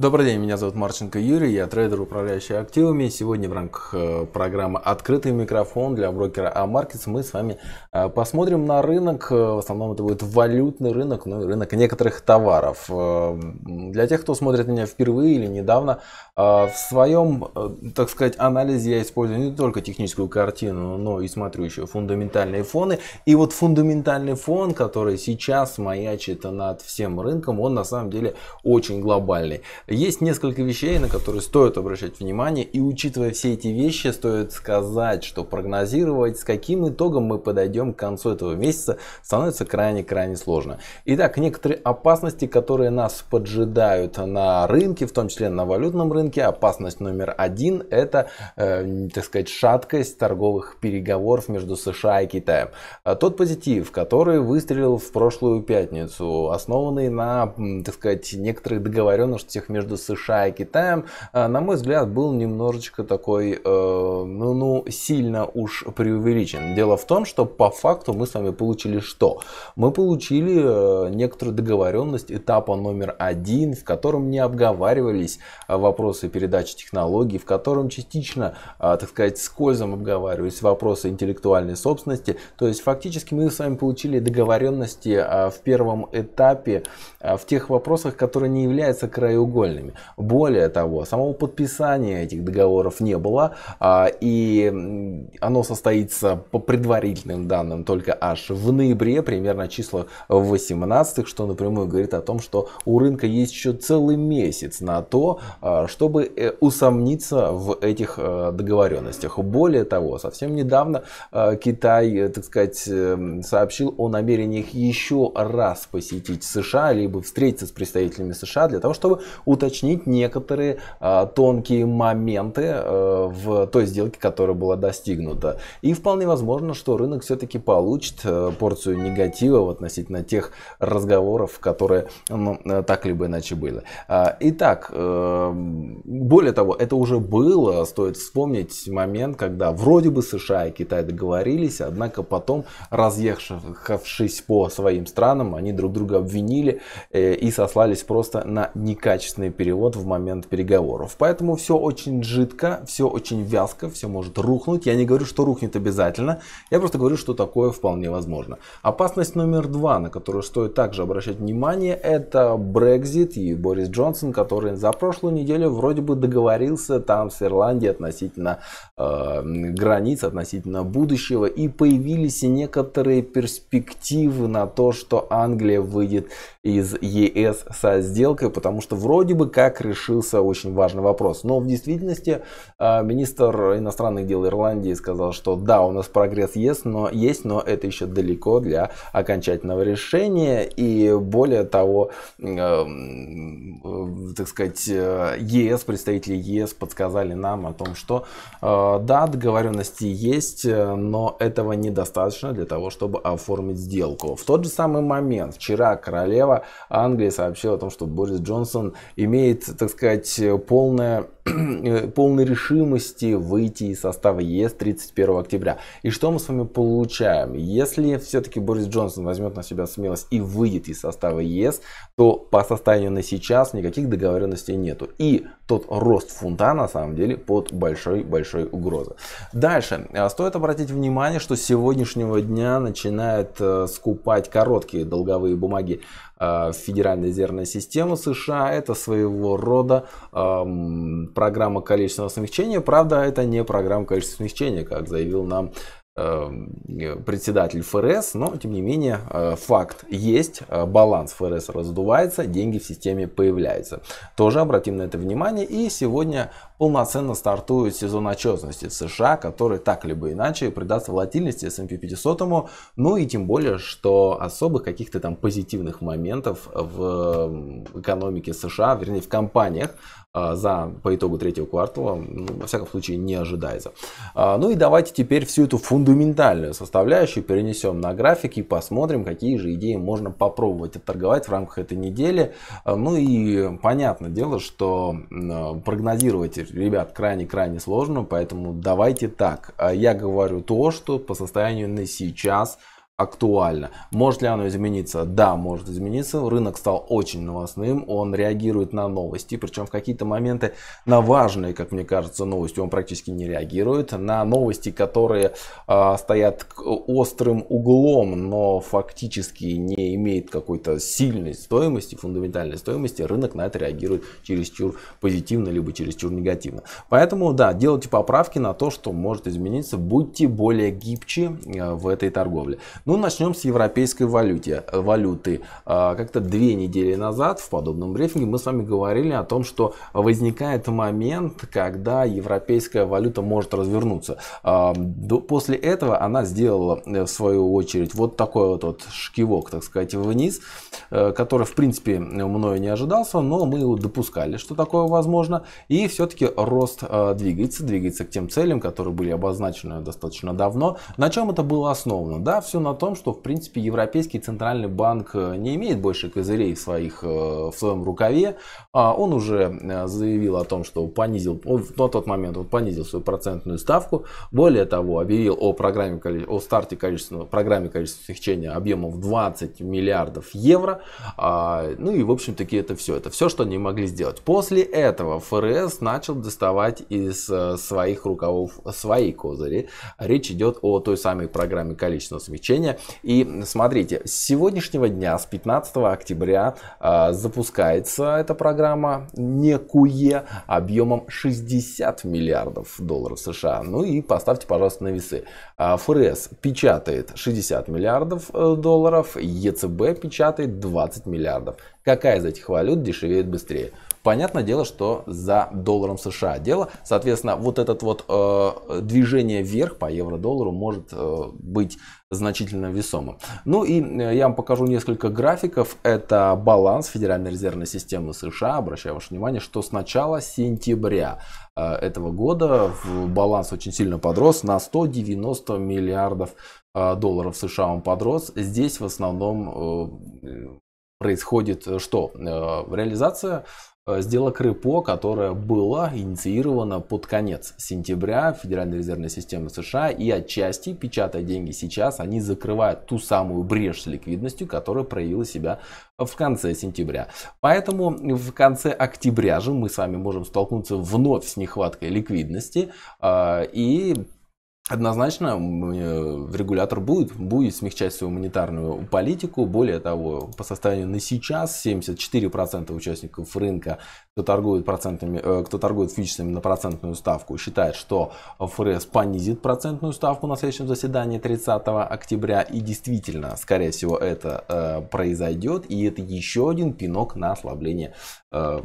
Добрый день, меня зовут Марченко Юрий, я трейдер, управляющий активами. Сегодня в рамках э, программы «Открытый микрофон» для брокера Амаркетс мы с вами э, посмотрим на рынок. Э, в основном это будет валютный рынок, ну и рынок некоторых товаров. Для тех, кто смотрит меня впервые или недавно, в своем, так сказать, анализе я использую не только техническую картину, но и смотрю еще фундаментальные фоны. И вот фундаментальный фон, который сейчас маячит над всем рынком, он на самом деле очень глобальный. Есть несколько вещей, на которые стоит обращать внимание, и учитывая все эти вещи, стоит сказать, что прогнозировать, с каким итогом мы подойдем к концу этого месяца, становится крайне-крайне сложно. Итак, некоторые опасности, которые нас поджидают на рынке, в том числе на валютном рынке, опасность номер один – это, э, так сказать, шаткость торговых переговоров между США и Китаем. Э, тот позитив, который выстрелил в прошлую пятницу, основанный на, так сказать, некоторых договоренностях между между США и Китаем, э, на мой взгляд, был немножечко такой, э, ну, ну, сильно уж преувеличен. Дело в том, что по факту мы с вами получили что? Мы получили э, некоторую договоренность этапа номер один, в котором не обговаривались вопросы передачи технологий, в котором частично, так сказать, скользом обговаривались вопросы интеллектуальной собственности. То есть фактически мы с вами получили договоренности в первом этапе в тех вопросах, которые не являются краеугольными добровольными. Более того, самого подписания этих договоров не было, а, и оно состоится по предварительным данным только аж в ноябре, примерно число 18, что напрямую говорит о том, что у рынка есть еще целый месяц на то, а, чтобы э, усомниться в этих э, договоренностях. Более того, совсем недавно а, Китай, э, так сказать, сообщил о намерениях еще раз посетить США, либо встретиться с представителями США для того, чтобы уточнить некоторые а, тонкие моменты а, в той сделке, которая была достигнута. И вполне возможно, что рынок все-таки получит а, порцию негатива относительно тех разговоров, которые ну, э, так либо иначе были. А, итак, а, более того, это уже было, стоит вспомнить момент, когда вроде бы США и Китай договорились, однако потом, разъехавшись по своим странам, они друг друга обвинили и сослались просто на некачественные непосредственный перевод в момент переговоров. Поэтому все очень жидко, все очень вязко, все может рухнуть. Я не говорю, что рухнет обязательно, я просто говорю, что такое вполне возможно. Опасность номер два, на которую стоит также обращать внимание, это Brexit и Борис Джонсон, который за прошлую неделю вроде бы договорился там с Ирландией относительно э, границ, относительно будущего, и появились некоторые перспективы на то, что Англия выйдет из ЕС со сделкой, потому что вроде вроде бы как решился очень важный вопрос. Но в действительности э, министр иностранных дел Ирландии сказал, что да, у нас прогресс есть, но, есть, но это еще далеко для окончательного решения. И более того, э, так сказать, э, ЕС, представители ЕС подсказали нам о том, что да, договоренности есть, но этого недостаточно для того, чтобы оформить сделку. В тот же самый момент вчера королева Англии сообщила о том, что Борис Джонсон имеет, так сказать, полное Э, полной решимости выйти из состава ЕС 31 октября. И что мы с вами получаем? Если все-таки Борис Джонсон возьмет на себя смелость и выйдет из состава ЕС, то по состоянию на сейчас никаких договоренностей нету. И тот рост фунта на самом деле под большой-большой угрозой. Дальше. А, стоит обратить внимание, что с сегодняшнего дня начинает э, скупать короткие долговые бумаги э, Федеральной резервной системы США. Это своего рода эм, программа количественного смягчения. Правда, это не программа количественного смягчения, как заявил нам э, председатель ФРС, но тем не менее э, факт есть, э, баланс ФРС раздувается, деньги в системе появляются. Тоже обратим на это внимание и сегодня полноценно стартует сезон отчетности США, который так либо иначе придаст волатильности S&P 500, ну и тем более, что особых каких-то там позитивных моментов в эм, экономике США, вернее в компаниях, а, за, по итогу третьего квартала, ну, во всяком случае, не ожидается. А, ну и давайте теперь всю эту фундаментальную составляющую перенесем на график и посмотрим, какие же идеи можно попробовать отторговать в рамках этой недели. А, ну и понятное дело, что а, прогнозировать ребят, крайне-крайне сложно, поэтому давайте так. А я говорю то, что по состоянию на сейчас – актуально. Может ли оно измениться? Да, может измениться. Рынок стал очень новостным, он реагирует на новости, причем в какие-то моменты на важные, как мне кажется, новости он практически не реагирует. На новости, которые э, стоят острым углом, но фактически не имеют какой-то сильной стоимости, фундаментальной стоимости, рынок на это реагирует чересчур позитивно, либо чересчур негативно. Поэтому, да, делайте поправки на то, что может измениться, будьте более гибче э, в этой торговле. Ну, начнем с европейской валюте, э, валюты. А, как-то две недели назад в подобном брифинге мы с вами говорили о том, что возникает момент, когда европейская валюта может развернуться. А, после этого она сделала, э, в свою очередь, вот такой вот, вот шкивок, так сказать, вниз, э, который, в принципе, мною не ожидался, но мы допускали, что такое возможно. И все-таки рост двигается, двигается к тем целям, которые были обозначены достаточно давно. На чем это было основано? Да, все на том, что, в принципе, Европейский Центральный Банк э, не имеет больше козырей в, своих, э, в своем рукаве. А, он уже э, заявил о том, что понизил, он, на тот момент он понизил свою процентную ставку. Более того, объявил о, программе, о старте количественного, программе количественного смягчения объемов 20 миллиардов евро. А, ну и, в общем-таки, это все. Это все, что они могли сделать. После этого ФРС начал доставать из своих рукавов свои козыри. Речь идет о той самой программе количественного смягчения обновления. И смотрите, с сегодняшнего дня, с 15 октября, э, запускается эта программа некуе объемом 60 миллиардов долларов США. Ну и поставьте, пожалуйста, на весы. А, ФРС печатает 60 миллиардов э, долларов, ЕЦБ печатает 20 миллиардов. Какая из этих валют дешевеет быстрее? Понятное дело, что за долларом США дело. Соответственно, вот это вот э, движение вверх по евро-доллару может э, быть значительно весомым. Ну и э, я вам покажу несколько графиков. Это баланс Федеральной резервной системы США. Обращаю ваше внимание, что с начала сентября э, этого года баланс очень сильно подрос на 190 миллиардов э, долларов США он подрос. Здесь в основном происходит что? Реализация Э, Сделок РЭПО, которая была инициирована под конец сентября Федеральной резервной системы США и отчасти, печатая деньги сейчас, они закрывают ту самую брешь с ликвидностью, которая проявила себя в конце сентября. Поэтому в конце октября же мы с вами можем столкнуться вновь с нехваткой ликвидности э, и Однозначно э, регулятор будет, будет смягчать свою монетарную политику. Более того, по состоянию на сейчас 74% участников рынка кто торгует, процентными, э, кто торгует фьючерсами на процентную ставку считает, что ФРС понизит процентную ставку на следующем заседании 30 октября. И действительно, скорее всего, это э, произойдет. И это еще один пинок на ослабление э,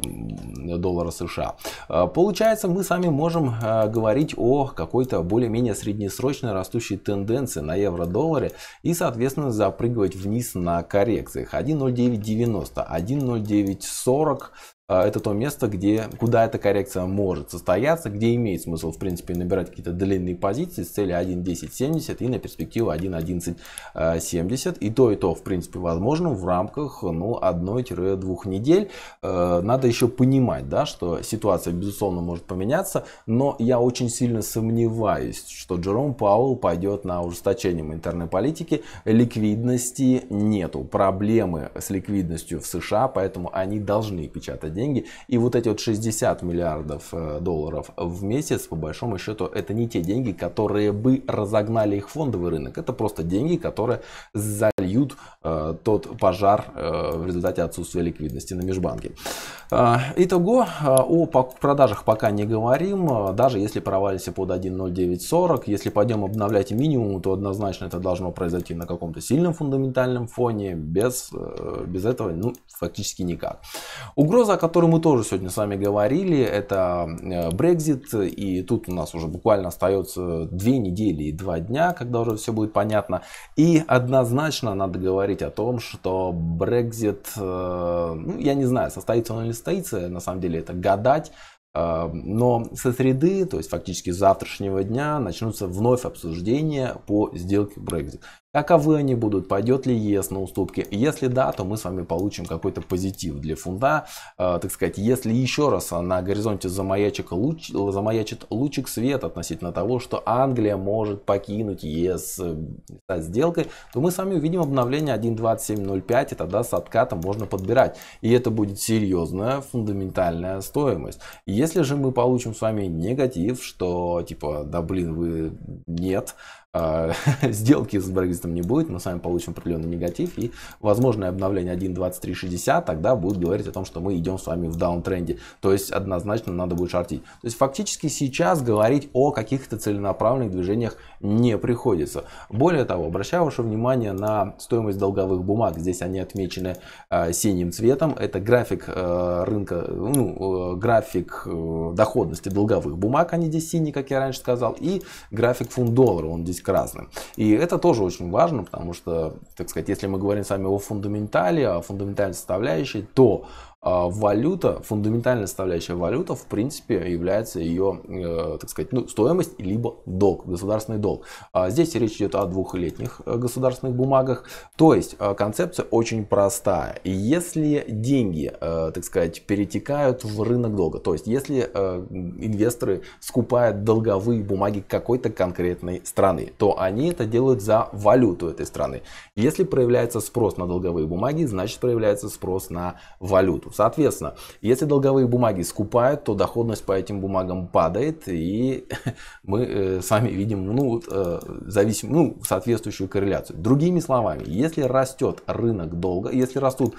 доллара США. Э, получается, мы с вами можем э, говорить о какой-то более-менее среднесрочной растущей тенденции на евро-долларе и, соответственно, запрыгивать вниз на коррекциях. 1.0990, 1.0940. А, это то место, где, куда эта коррекция может состояться, где имеет смысл, в принципе, набирать какие-то длинные позиции с цели 1.10.70 и на перспективу 1.11.70. И то, и то, в принципе, возможно в рамках ну, 1-2 недель. Э, надо еще понимать, да, что ситуация, безусловно, может поменяться, но я очень сильно сомневаюсь, что Джером Пауэлл пойдет на ужесточение монетарной политики. Ликвидности нету, проблемы с ликвидностью в США, поэтому они должны печатать деньги. И вот эти вот 60 миллиардов э, долларов в месяц, по большому счету, это не те деньги, которые бы разогнали их фондовый рынок. Это просто деньги, которые за разольют э, тот пожар э, в результате отсутствия ликвидности на межбанке. Э, итого, э, о продажах пока не говорим, э, даже если провалимся под 1.0940, если пойдем обновлять минимум, то однозначно это должно произойти на каком-то сильном фундаментальном фоне, без, э, без этого ну, фактически никак. Угроза, о которой мы тоже сегодня с вами говорили, это Brexit, и тут у нас уже буквально остается две недели и два дня, когда уже все будет понятно, и однозначно на надо говорить о том, что Брекзит, э, ну, я не знаю, состоится он или не состоится, на самом деле это гадать, э, но со среды, то есть фактически с завтрашнего дня, начнутся вновь обсуждения по сделке Brexit. Каковы а они будут? Пойдет ли ЕС на уступки? Если да, то мы с вами получим какой-то позитив для фунда. Э, а, так сказать, если еще раз на горизонте замаячит, луч, замаячит лучик свет относительно того, что Англия может покинуть ЕС э, сделкой, то мы с вами увидим обновление 1.27.05 и тогда с откатом можно подбирать. И это будет серьезная фундаментальная стоимость. Если же мы получим с вами негатив, что типа, да блин, вы нет, а, сделки с Брекзитом не будет, мы с вами получим определенный негатив, и возможное обновление 1.2360 тогда будет говорить о том, что мы идем с вами в даунтренде, то есть однозначно надо будет шортить. То есть фактически сейчас говорить о каких-то целенаправленных движениях не приходится. Более того, обращаю ваше внимание на стоимость долговых бумаг, здесь они отмечены э, синим цветом, это график э, рынка, ну, э, график доходности долговых бумаг, они здесь синие, как я раньше сказал, и график фунт-доллара, он здесь разным И это тоже очень важно, потому что, так сказать, если мы говорим с вами о фундаментале, о фундаментальной составляющей, то а, валюта, фундаментальная составляющая валюта, в принципе, является ее, э, так сказать, ну, стоимость, либо долг, государственный долг. А, здесь речь идет о двухлетних э, государственных бумагах. То есть э, концепция очень простая. Если деньги, так сказать, перетекают в рынок долга, то есть если инвесторы скупают долговые бумаги какой-то конкретной страны, то они это делают за валюту этой страны. Если проявляется спрос на долговые бумаги, значит проявляется спрос на валюту. Соответственно, если долговые бумаги скупают, то доходность по этим бумагам падает, и мы э, с вами видим ну, э, зависим, ну, соответствующую корреляцию. Другими словами, если растет рынок долга, если растут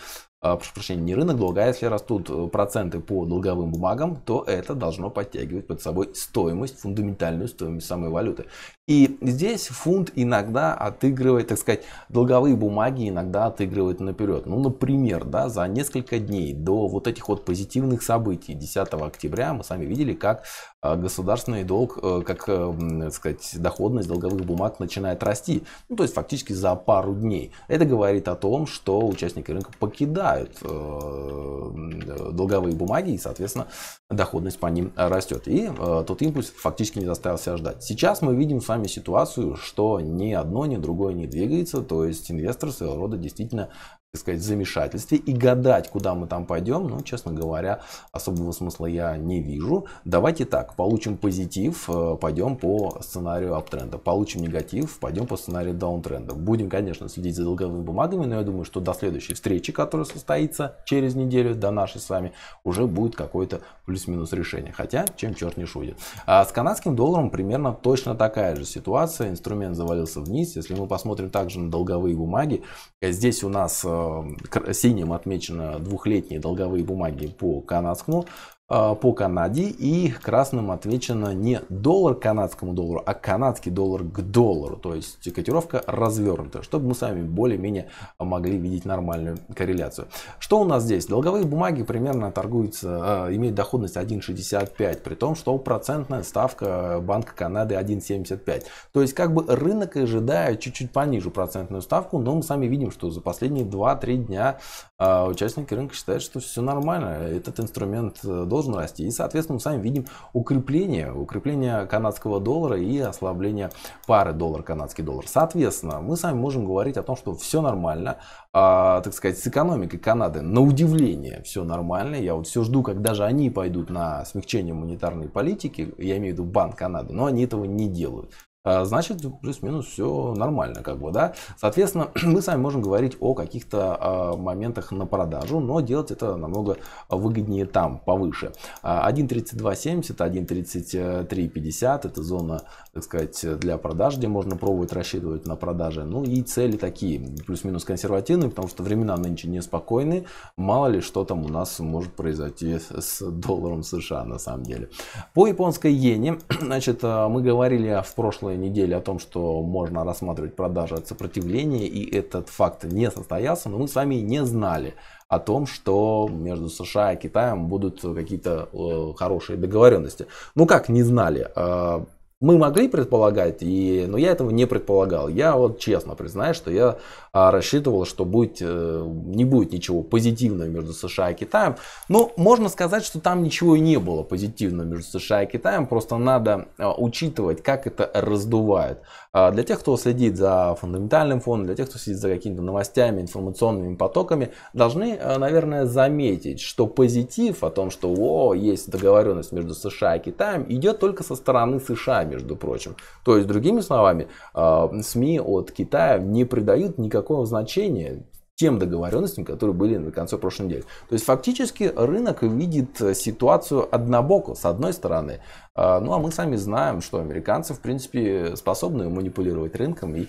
а, прошу прощения, не рынок долга, а если растут э, проценты по долговым бумагам, то это должно подтягивать под собой стоимость, фундаментальную стоимость самой валюты. И здесь фунт иногда отыгрывает, так сказать, долговые бумаги иногда отыгрывает наперед. Ну, например, да, за несколько дней до вот этих вот позитивных событий 10 октября мы сами видели, как а, государственный долг, э, как, э, так сказать, доходность долговых бумаг начинает расти. Ну, то есть фактически за пару дней. Это говорит о том, что участники рынка покидают покупают э, долговые бумаги и, соответственно, доходность по ним э, растет. И э, тот импульс фактически не заставил себя ждать. Сейчас мы видим с вами ситуацию, что ни одно, ни другое не двигается, то есть инвестор своего рода действительно так сказать, в замешательстве и гадать, куда мы там пойдем, ну, честно говоря, особого смысла я не вижу. Давайте так, получим позитив, э, пойдем по сценарию аптренда, получим негатив, пойдем по сценарию даунтренда. Будем, конечно, следить за долговыми бумагами, но я думаю, что до следующей встречи, которая состоится через неделю, до нашей с вами, уже будет какой-то плюс плюс-минус решение. Хотя, чем черт не шутит. А с канадским долларом примерно точно такая же ситуация. Инструмент завалился вниз. Если мы посмотрим также на долговые бумаги, э, здесь у нас э, синим отмечено двухлетние долговые бумаги по канадскому а, по Канаде и красным отвечено не доллар к канадскому доллару, а канадский доллар к доллару. То есть котировка развернута, чтобы мы с вами более-менее могли видеть нормальную корреляцию. Что у нас здесь? Долговые бумаги примерно торгуются, а, имеют доходность 1,65, при том, что процентная ставка Банка Канады 1,75. То есть как бы рынок ожидает чуть-чуть пониже процентную ставку, но мы сами видим, что за последние 2-3 дня а, участники рынка считают, что все нормально. Этот инструмент э, должен расти И, соответственно, мы сами видим укрепление, укрепление канадского доллара и ослабление пары доллар-канадский доллар. Соответственно, мы сами можем говорить о том, что все нормально, а, так сказать, с экономикой Канады на удивление все нормально. Я вот все жду, когда же они пойдут на смягчение монетарной политики, я имею в виду Банк Канады, но они этого не делают. А, значит, плюс-минус все нормально, как бы, да. Соответственно, мы с вами можем говорить о каких-то а, моментах на продажу, но делать это намного выгоднее там, повыше. 1.32.70, а, 1.33.50 это зона, так сказать, для продаж, где можно пробовать рассчитывать на продажи. Ну и цели такие, плюс-минус консервативные, потому что времена нынче неспокойны мало ли что там у нас может произойти с долларом США на самом деле. По японской иене, значит, мы говорили в прошлой прошлой неделе о том, что можно рассматривать продажи от сопротивления, и этот факт не состоялся, но мы с вами не знали о том, что между США и Китаем будут какие-то э, хорошие договоренности. Ну как не знали? Э, мы могли предполагать, и, но я этого не предполагал. Я вот честно признаюсь, что я а, рассчитывал, что будет, э, не будет ничего позитивного между США и Китаем. Но можно сказать, что там ничего и не было позитивного между США и Китаем. Просто надо а, учитывать, как это раздувает. А, для тех, кто следит за фундаментальным фондом, для тех, кто следит за какими-то новостями, информационными потоками, должны, наверное, заметить, что позитив о том, что о, есть договоренность между США и Китаем, идет только со стороны США, между прочим. То есть, другими словами, а, СМИ от Китая не придают никакого значения тем договоренностям, которые были на конце прошлой недели. То есть фактически рынок видит ситуацию однобоко, с одной стороны. А, ну а мы сами знаем, что американцы, в принципе, способны манипулировать рынком и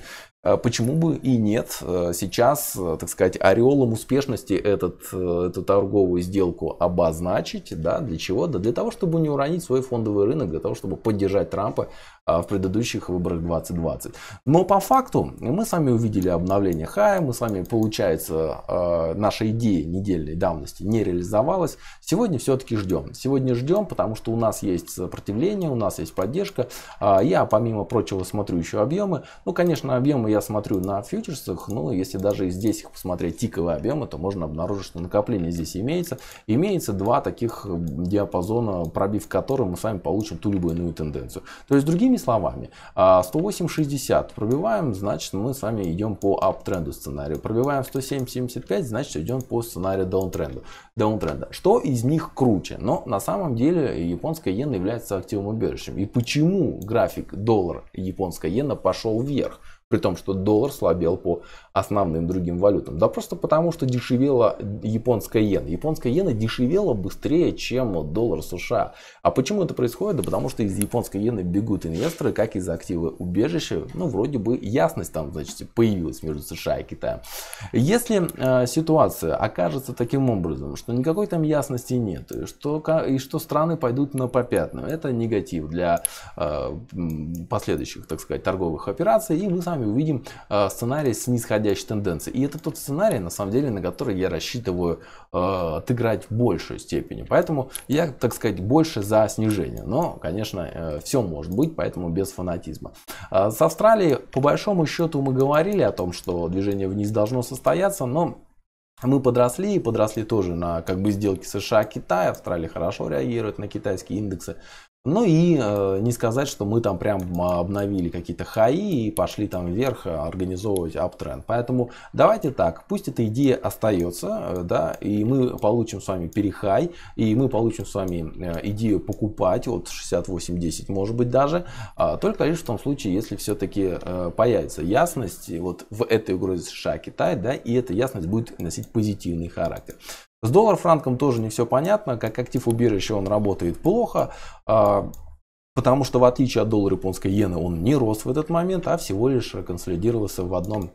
а почему бы и нет? Э, сейчас, э, так сказать, ореолом успешности этот, э, эту торговую сделку обозначить. Да? Для чего? Да для того, чтобы не уронить свой фондовый рынок, для того, чтобы поддержать Трампа а, в предыдущих выборах 2020. Но по факту мы с вами увидели обновление хая, мы с вами, получается, а, наша идея недельной давности не реализовалась. Сегодня все-таки ждем. Сегодня ждем, потому что у нас есть сопротивление, у нас есть поддержка. А, я, помимо прочего, смотрю еще объемы. Ну, конечно, объемы я смотрю на фьючерсах, но если даже и здесь их посмотреть, тиковые объемы, то можно обнаружить, что накопление здесь имеется. Имеется два таких диапазона, пробив которые мы с вами получим ту либо иную тенденцию. То есть, другими Другими словами, 108.60 а, пробиваем, значит мы с вами идем по аптренду сценарию. Пробиваем 107.75, значит идем по сценарию даунтренда. даунтренда. Что из них круче? Но на самом деле японская иена является активным убежищем. И почему график доллар-японская иена пошел вверх? при том, что доллар слабел по основным другим валютам. Да просто потому, что дешевела японская иена. Японская иена дешевела быстрее, чем доллар США. А почему это происходит? Да потому что из японской иены бегут инвесторы, как из актива убежища. Ну, вроде бы ясность там, значит, появилась между США и Китаем. Если э, ситуация окажется таким образом, что никакой там ясности нет, и что, и что страны пойдут на попятную, это негатив для э, последующих, так сказать, торговых операций, и мы сами сами увидим э, сценарий с нисходящей тенденцией. И это тот сценарий, на самом деле, на который я рассчитываю э, отыграть в большей степени. Поэтому я, так сказать, больше за снижение. Но, конечно, э, все может быть, поэтому без фанатизма. С Австралией, по большому счету, мы говорили о том, что движение вниз должно состояться, но мы подросли и подросли тоже на как бы сделки США-Китай. Австралия хорошо реагирует на китайские индексы. Ну и э, не сказать, что мы там прям а, обновили какие-то хаи и пошли там вверх э, организовывать аптренд. Поэтому давайте так, пусть эта идея остается, э, да, и мы получим с вами перехай, и мы получим с вами э, идею покупать от 10 может быть даже, а, только лишь в том случае, если все-таки появится ясность вот в этой угрозе США-Китай, да, и эта ясность будет носить позитивный характер. С доллар франком тоже не все понятно. Как актив убежища он работает плохо, а, потому что в отличие от доллара японской иены он не рос в этот момент, а всего лишь консолидировался в одном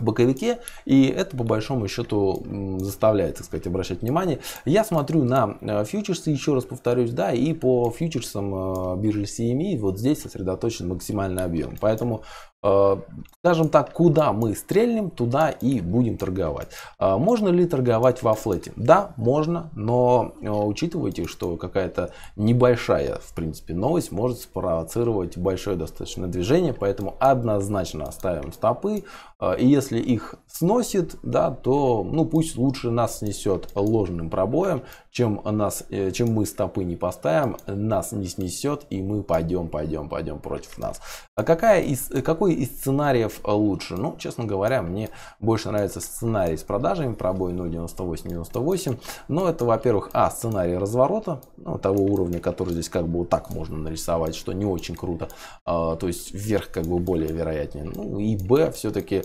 боковике, и это по большому счету заставляет, так сказать, обращать внимание. Я смотрю на э, фьючерсы, еще раз повторюсь, да, и по фьючерсам э, биржи CME вот здесь сосредоточен максимальный объем. Поэтому Э, скажем так, куда мы стрельнем, туда и будем торговать. Э, можно ли торговать во флете? Да, можно, но э, учитывайте, что какая-то небольшая, в принципе, новость может спровоцировать большое достаточно движение, поэтому однозначно оставим стопы, а, и если их сносит, да, то ну, пусть лучше нас снесет ложным пробоем, чем, нас, э, чем мы стопы не поставим, нас не снесет и мы пойдем, пойдем, пойдем против нас. А какая из, какой из сценариев лучше? Ну, честно говоря, мне больше нравится сценарий с продажами, пробой 98-98. Но это, во-первых, а, сценарий разворота, ну, того уровня, который здесь как бы вот так можно нарисовать, что не очень круто. А, то есть вверх как бы более вероятнее. Ну и б, все-таки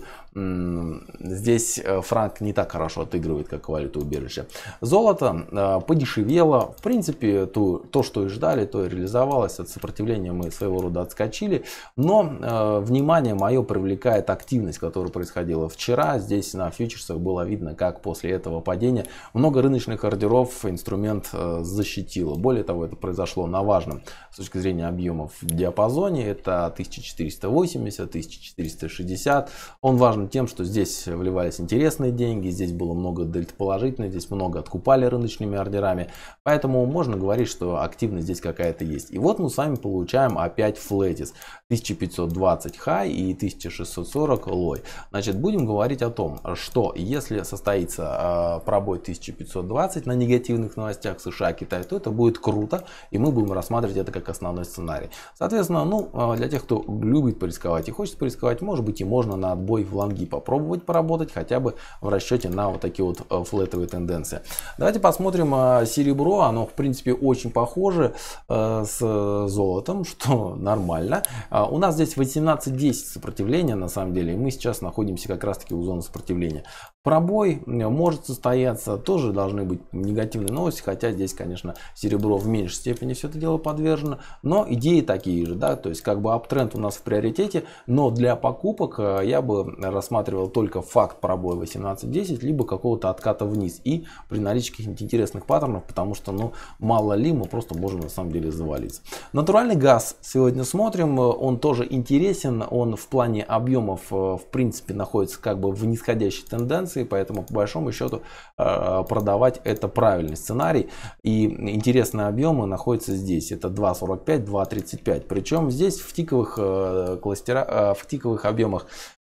здесь э, франк не так хорошо отыгрывает, как валюта убежища. Золото э, подешевело. В принципе, то, то, что и ждали, то и реализовалось. От сопротивления мы своего рода отскочили. Но э, внимание мое привлекает активность, которая происходила вчера. Здесь на фьючерсах было видно, как после этого падения много рыночных ордеров инструмент защитило. Более того, это произошло на важном с точки зрения объемов диапазоне. Это 1480, 1460. Он он важен тем, что здесь вливались интересные деньги, здесь было много дельт положительных, здесь много откупали рыночными ордерами. Поэтому можно говорить, что активность здесь какая-то есть. И вот мы с вами получаем опять флетис. 1520 хай и 1640 лой. Значит, будем говорить о том, что если состоится э, пробой 1520 на негативных новостях США Китая, то это будет круто, и мы будем рассматривать это как основной сценарий. Соответственно, ну, а, для тех, кто любит порисковать и хочет порисковать, может быть и можно на отбой и фланги попробовать поработать хотя бы в расчете на вот такие вот э, флетовые тенденции. Давайте посмотрим э, серебро. Оно, в принципе, очень похоже э, с золотом, что нормально. А, у нас здесь 18-10 сопротивления, на самом деле, и мы сейчас находимся как раз-таки у зоны сопротивления. Пробой может состояться, тоже должны быть негативные новости, хотя здесь, конечно, серебро в меньшей степени все это дело подвержено, но идеи такие же, да, то есть как бы аптренд у нас в приоритете, но для покупок я бы рассматривал только факт пробоя 1810 либо какого-то отката вниз. И при наличии каких-нибудь интересных паттернов, потому что, ну, мало ли, мы просто можем на самом деле завалиться. Натуральный газ сегодня смотрим, он тоже интересен, он в плане объемов, э, в принципе, находится как бы в нисходящей тенденции, поэтому, по большому счету, э, продавать это правильный сценарий. И интересные объемы находятся здесь, это 2.45, 2.35. Причем здесь в тиковых э, кластера, в тиковых объемах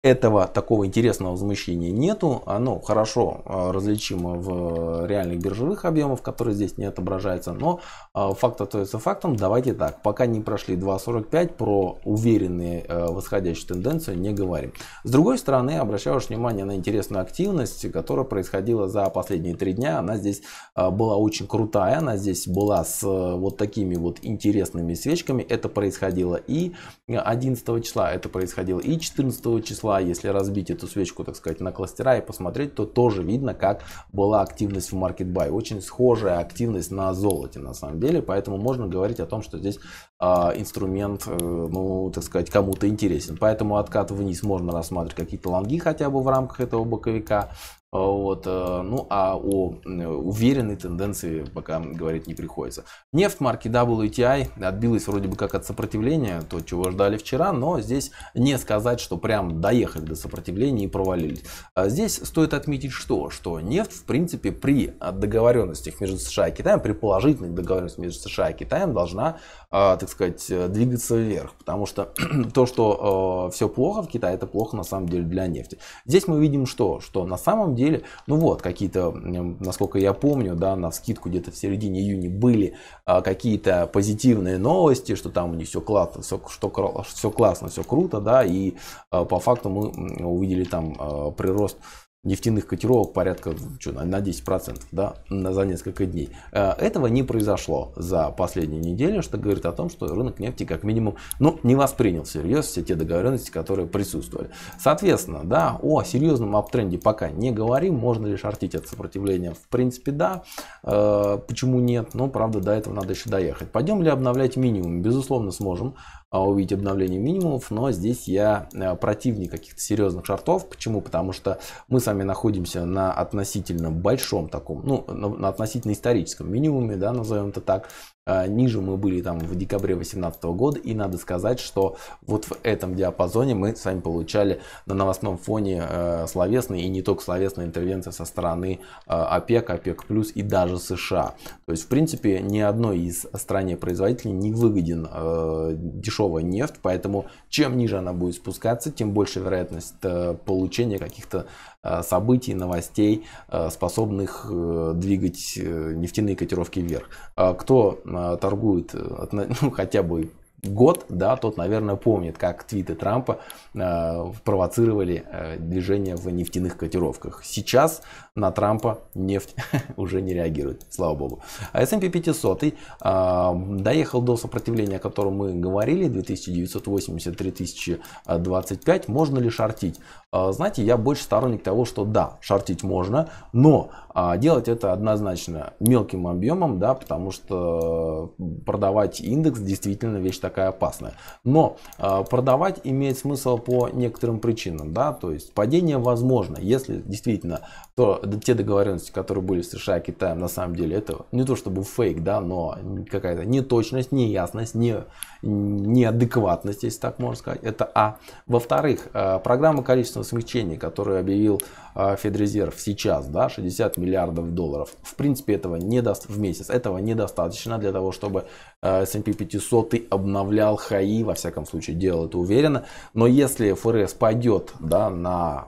этого такого интересного возмущения нету. Оно хорошо а, различимо в э, реальных биржевых объемах, которые здесь не отображаются. Но а, факт остается фактом. Давайте так. Пока не прошли 2.45, про уверенные э, восходящую тенденцию не говорим. С другой стороны, обращаю внимание на интересную активность, которая происходила за последние три дня. Она здесь а, была очень крутая. Она здесь была с э, вот такими вот интересными свечками. Это происходило и 11 числа, это происходило и 14 числа была, если разбить эту свечку, так сказать, на кластера и посмотреть, то тоже видно, как была активность в маркет-бай. Очень схожая активность на золоте на самом деле, поэтому можно говорить о том, что здесь а, инструмент, э, ну, так сказать, кому-то интересен. Поэтому откат вниз можно рассматривать какие-то лонги хотя бы в рамках этого боковика. Вот, э, ну а о э, уверенной тенденции пока говорить не приходится. Нефть марки WTI отбилась вроде бы как от сопротивления, то, чего ждали вчера, но здесь не сказать, что прям доехали до сопротивления и провалились. А здесь стоит отметить что? Что нефть в принципе при договоренностях между США и Китаем, при положительных договоренностях между США и Китаем должна, а, так сказать, э, двигаться вверх, потому что то, что все плохо в Китае, это плохо на самом деле для нефти. Здесь мы видим что? Что на самом деле, ну вот, какие-то, насколько я помню, да, на скидку где-то в середине июня были а, какие-то позитивные новости, что там у них все классно, все, что, все классно, все круто, да, и а, по факту мы увидели там а, прирост нефтяных котировок порядка ну, что, на 10% да, на за несколько дней. Э, этого не произошло за последнюю неделю, что говорит о том, что рынок нефти как минимум ну, не воспринял всерьез все те договоренности, которые присутствовали. Соответственно, да, о серьезном аптренде пока не говорим, можно ли шортить от сопротивления? В принципе, да. Э, почему нет? Но, ну, правда, до этого надо еще доехать. Пойдем ли обновлять минимум? Безусловно, сможем. А, увидеть обновление минимумов, но здесь я э, противник каких-то серьезных шартов. Почему? Потому что мы с вами находимся на относительно большом таком, ну, на, на относительно историческом минимуме, да, назовем это так. А, ниже мы были там в декабре 2018 года, и надо сказать, что вот в этом диапазоне мы с вами получали на новостном фоне э, словесные и не только словесные интервенции со стороны э, ОПЕК, ОПЕК+, плюс и даже США. То есть, в принципе, ни одной из стране-производителей не выгоден э, дешевая нефть, поэтому чем ниже она будет спускаться, тем больше вероятность э, получения каких-то Э, событий, новостей, э, способных э, двигать нефтяные котировки вверх. А кто торгует ну, хотя бы год, да, тот, наверное, помнит, как твиты Трампа э, провоцировали э, движение в нефтяных котировках. Сейчас на Трампа нефть уже не реагирует, слава богу. А S&P 500 э, доехал до сопротивления, о котором мы говорили, 2980-3025. Можно ли шортить? А, знаете, я больше сторонник того, что да, шортить можно, но а, делать это однозначно мелким объемом, да, потому что продавать индекс действительно вещь такая опасная. Но а, продавать имеет смысл по некоторым причинам, да, то есть падение возможно, если действительно то те договоренности, которые были с США и Китаем, на самом деле это не то чтобы фейк, да, но какая-то неточность, неясность, не, неадекватность, если так можно сказать, это А. Во-вторых, программа количественного смягчений, который объявил а, Федрезерв сейчас, да, 60 миллиардов долларов, в принципе, этого не даст в месяц. Этого недостаточно для того, чтобы а, S&P 500 обновлял хаи, во всяком случае, делал это уверенно. Но если ФРС пойдет, да, на,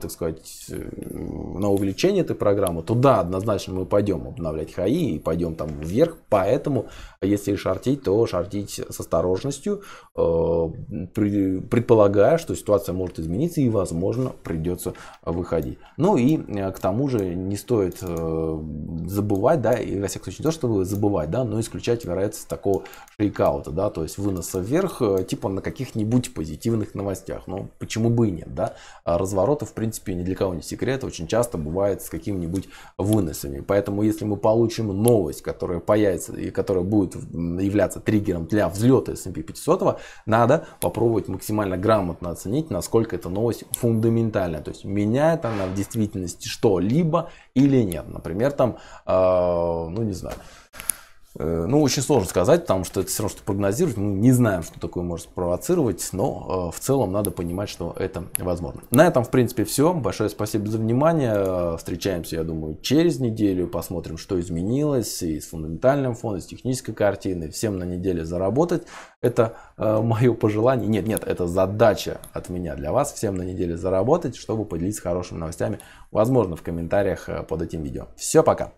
так сказать, э, на увеличение этой программы, то да, однозначно мы пойдем обновлять хаи и пойдем там вверх. Поэтому, если шортить, то шортить с осторожностью, э, предполагая, что ситуация может измениться и, возможно, придется выходить. Ну и э, к тому же не стоит э, забывать, да, и во всяком случае не то, чтобы забывать, да, но исключать вероятность такого шейкаута, да, то есть выноса вверх, э, типа на каких-нибудь позитивных новостях. Ну, почему бы и нет, да? А Разворота, в принципе, ни для кого не секрет, очень часто бывает с какими-нибудь выносами. Поэтому, если мы получим новость, которая появится и которая будет являться триггером для взлета S&P 500, надо попробовать максимально грамотно оценить, насколько эта новость менялась фундаментально. То есть меняет она в действительности что-либо или нет. Например, там, э, ну не знаю, Э, ну, очень сложно сказать, потому что это все равно, что прогнозировать. Мы не знаем, что такое может спровоцировать, но э, в целом надо понимать, что это возможно. На этом, в принципе, все. Большое спасибо за внимание. Э, встречаемся, я думаю, через неделю. Посмотрим, что изменилось и с фундаментальным фоном, и с технической картиной. Всем на неделе заработать. Это мое пожелание. Нет, нет, это задача от меня для вас. Всем на неделе заработать, чтобы поделиться хорошими новостями. Возможно, в комментариях под этим видео. Все, пока.